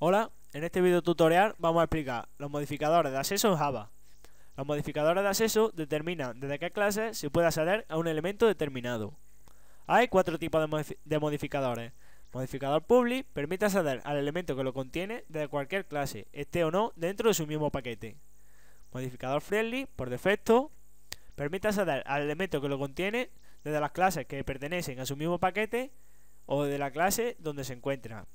Hola, en este video tutorial vamos a explicar los modificadores de acceso en Java. Los modificadores de acceso determinan desde qué clase se puede acceder a un elemento determinado. Hay cuatro tipos de, modificadores. Modificador public permite acceder al elemento que lo contiene desde cualquier clase, esté o no dentro de su mismo paquete. Modificador friendly, por defecto, permite acceder al elemento que lo contiene desde las clases que pertenecen a su mismo paquete o de la clase donde se encuentra.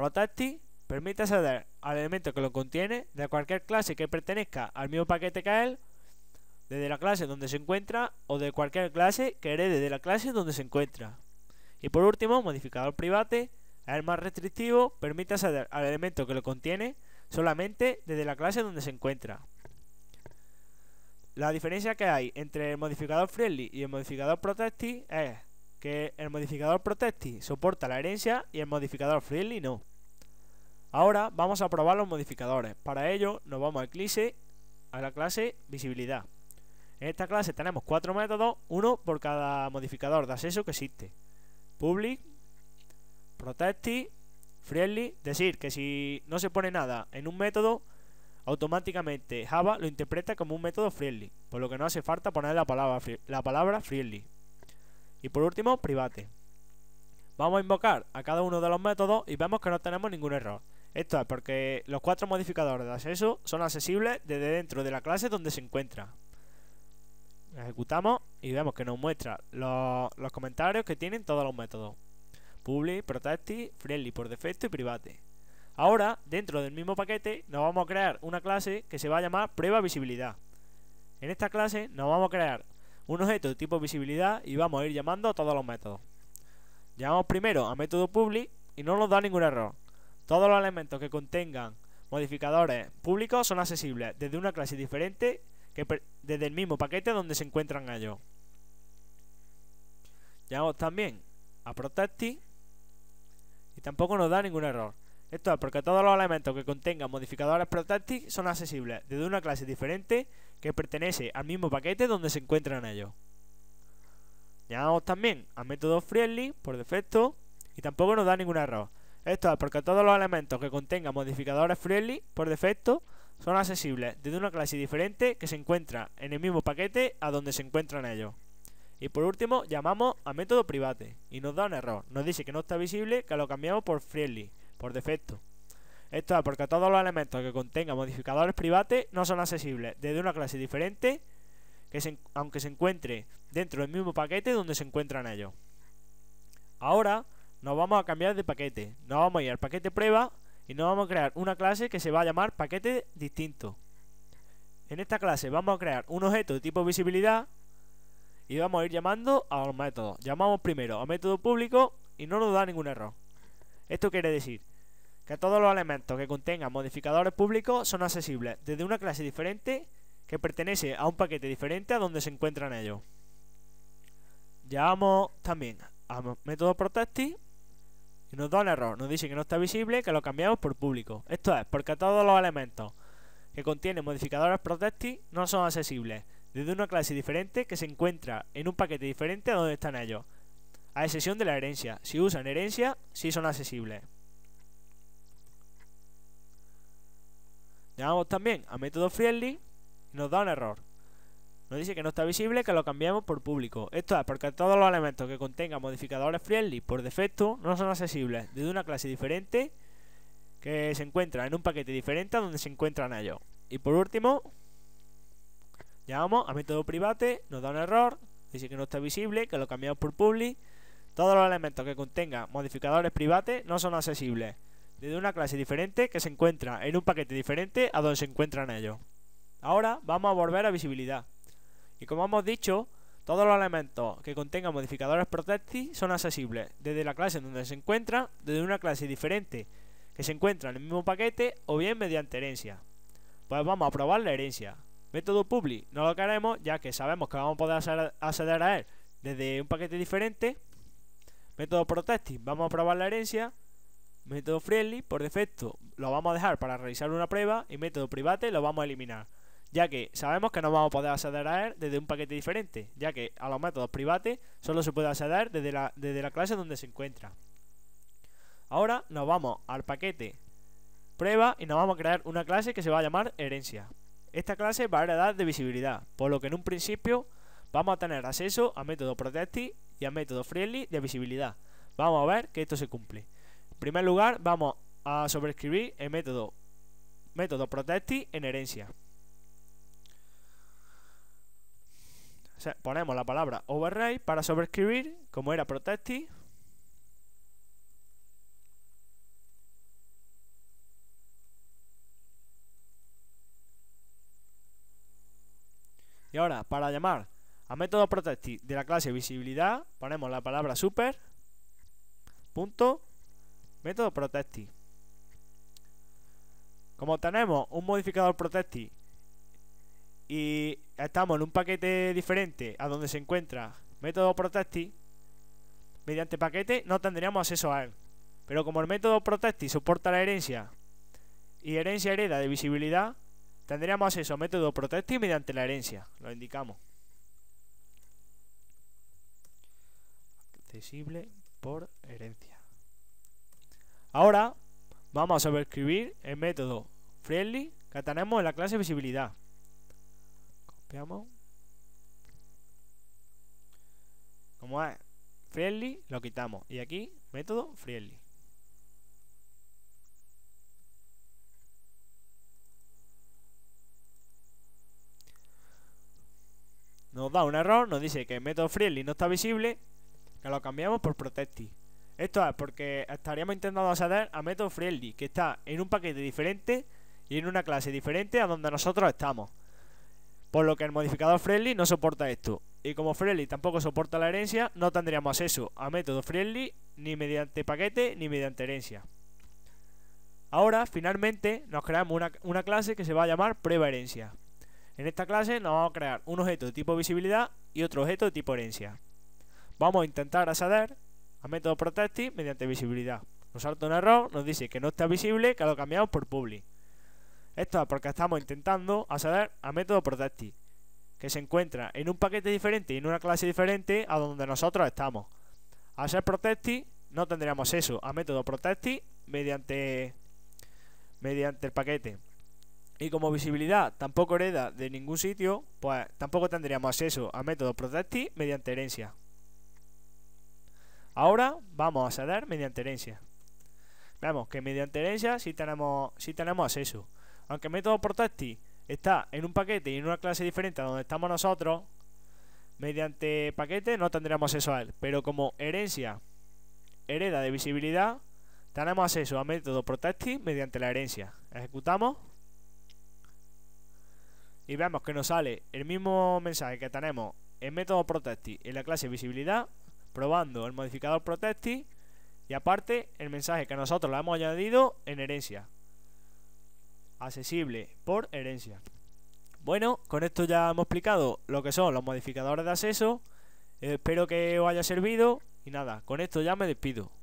Protective permite acceder al elemento que lo contiene de cualquier clase que pertenezca al mismo paquete que él, desde la clase donde se encuentra o de cualquier clase que herede de la clase donde se encuentra. Y por último, modificador private es el más restrictivo, permite acceder al elemento que lo contiene solamente desde la clase donde se encuentra. La diferencia que hay entre el modificador friendly y el modificador protective es que el modificador protective soporta la herencia y el modificador friendly no. Ahora vamos a probar los modificadores. Para ello nos vamos a Eclipse, a la clase Visibilidad. En esta clase tenemos cuatro métodos, uno por cada modificador de acceso que existe. Public, protected, Friendly, decir que si no se pone nada en un método, automáticamente Java lo interpreta como un método friendly, por lo que no hace falta poner la palabra, la palabra friendly. Y por último, private. Vamos a invocar a cada uno de los métodos y vemos que no tenemos ningún error. Esto es porque los cuatro modificadores de acceso son accesibles desde dentro de la clase donde se encuentra. Ejecutamos y vemos que nos muestra los, los comentarios que tienen todos los métodos. Public, Protective, Friendly por defecto y Private. Ahora, dentro del mismo paquete, nos vamos a crear una clase que se va a llamar Prueba Visibilidad. En esta clase nos vamos a crear un objeto de tipo visibilidad y vamos a ir llamando a todos los métodos. Llamamos primero a método public y no nos da ningún error. Todos los elementos que contengan modificadores públicos son accesibles desde una clase diferente que desde el mismo paquete donde se encuentran ellos. Llamamos también a Protactic y tampoco nos da ningún error. Esto es porque todos los elementos que contengan modificadores Protactic son accesibles desde una clase diferente que pertenece al mismo paquete donde se encuentran ellos. Llamamos también a método friendly por defecto y tampoco nos da ningún error. Esto es porque todos los elementos que contengan modificadores friendly por defecto son accesibles desde una clase diferente que se encuentra en el mismo paquete a donde se encuentran ellos. Y por último, llamamos a método private y nos da un error. Nos dice que no está visible, que lo cambiamos por friendly, por defecto. Esto es porque todos los elementos que contengan modificadores private no son accesibles desde una clase diferente, que aunque se encuentre dentro del mismo paquete donde se encuentran ellos. Ahora nos vamos a cambiar de paquete. Nos vamos a ir al paquete prueba y nos vamos a crear una clase que se va a llamar paquete distinto. En esta clase vamos a crear un objeto de tipo visibilidad y vamos a ir llamando a los métodos. Llamamos primero a método público y no nos da ningún error. Esto quiere decir que todos los elementos que contengan modificadores públicos son accesibles desde una clase diferente que pertenece a un paquete diferente a donde se encuentran ellos. Llamamos también a método protective y nos da un error. Nos dice que no está visible, que lo cambiamos por público. Esto es, porque todos los elementos que contienen modificadores Protective no son accesibles desde una clase diferente que se encuentra en un paquete diferente a donde están ellos, a excepción de la herencia. Si usan herencia, sí son accesibles. Llamamos también a método friendly y nos da un error. Nos dice que no está visible, que lo cambiamos por público. Esto es porque todos los elementos que contengan modificadores friendly por defecto no son accesibles desde una clase diferente que se encuentra en un paquete diferente a donde se encuentran ellos. Y por último, llamamos a método private, nos da un error, dice que no está visible, que lo cambiamos por public. Todos los elementos que contengan modificadores private no son accesibles desde una clase diferente que se encuentra en un paquete diferente a donde se encuentran ellos. Ahora vamos a volver a visibilidad. Y como hemos dicho, todos los elementos que contengan modificadores Protective son accesibles desde la clase en donde se encuentran, desde una clase diferente que se encuentra en el mismo paquete o bien mediante herencia. Pues vamos a probar la herencia. Método public no lo queremos ya que sabemos que vamos a poder acceder a él desde un paquete diferente. Método protective vamos a probar la herencia. Método friendly, por defecto, lo vamos a dejar para realizar una prueba y método private lo vamos a eliminar ya que sabemos que no vamos a poder acceder a él desde un paquete diferente, ya que a los métodos private solo se puede acceder desde la, clase donde se encuentra. Ahora nos vamos al paquete prueba y nos vamos a crear una clase que se va a llamar herencia. Esta clase va a heredar de visibilidad, por lo que en un principio vamos a tener acceso a método protective y a método friendly de visibilidad. Vamos a ver que esto se cumple. En primer lugar, vamos a sobreescribir el método, método protective en herencia. ponemos la palabra override para sobreescribir, como era protected, Y ahora, para llamar a método protected de la clase visibilidad, ponemos la palabra super punto método protected Como tenemos un modificador protected y estamos en un paquete diferente a donde se encuentra método protecti, mediante paquete no tendríamos acceso a él. Pero como el método protecti soporta la herencia y herencia hereda de visibilidad, tendríamos acceso al método protecti mediante la herencia. Lo indicamos. Accesible por herencia. Ahora vamos a sobreescribir el método friendly que tenemos en la clase visibilidad. Como es friendly, lo quitamos. Y aquí, método friendly. Nos da un error, nos dice que el método friendly no está visible, que lo cambiamos por protective. Esto es porque estaríamos intentando acceder a método friendly, que está en un paquete diferente y en una clase diferente a donde nosotros estamos por lo que el modificador Friendly no soporta esto. Y como Friendly tampoco soporta la herencia, no tendríamos acceso a método Friendly ni mediante paquete ni mediante herencia. Ahora, finalmente, nos creamos una, clase que se va a llamar prueba herencia. En esta clase nos vamos a crear un objeto de tipo visibilidad y otro objeto de tipo herencia. Vamos a intentar acceder a método protective mediante visibilidad. Nos salta un error, nos dice que no está visible, que lo cambiamos por public. Esto es porque estamos intentando acceder a método protective, que se encuentra en un paquete diferente y en una clase diferente a donde nosotros estamos. Al ser protective, no tendríamos acceso a método protective mediante, mediante el paquete. Y como visibilidad tampoco hereda de ningún sitio, pues tampoco tendríamos acceso a método protective mediante herencia. Ahora vamos a acceder mediante herencia. Veamos que mediante herencia si tenemos, sí tenemos acceso aunque método protective está en un paquete y en una clase diferente a donde estamos nosotros, mediante paquete no tendremos acceso a él. Pero como herencia hereda de visibilidad, tenemos acceso a método protective mediante la herencia. Ejecutamos y vemos que nos sale el mismo mensaje que tenemos en método protective en la clase visibilidad, probando el modificador protective y aparte el mensaje que nosotros le hemos añadido en herencia accesible por herencia. Bueno, con esto ya hemos explicado lo que son los modificadores de acceso. espero que os haya servido. Y nada, con esto ya me despido.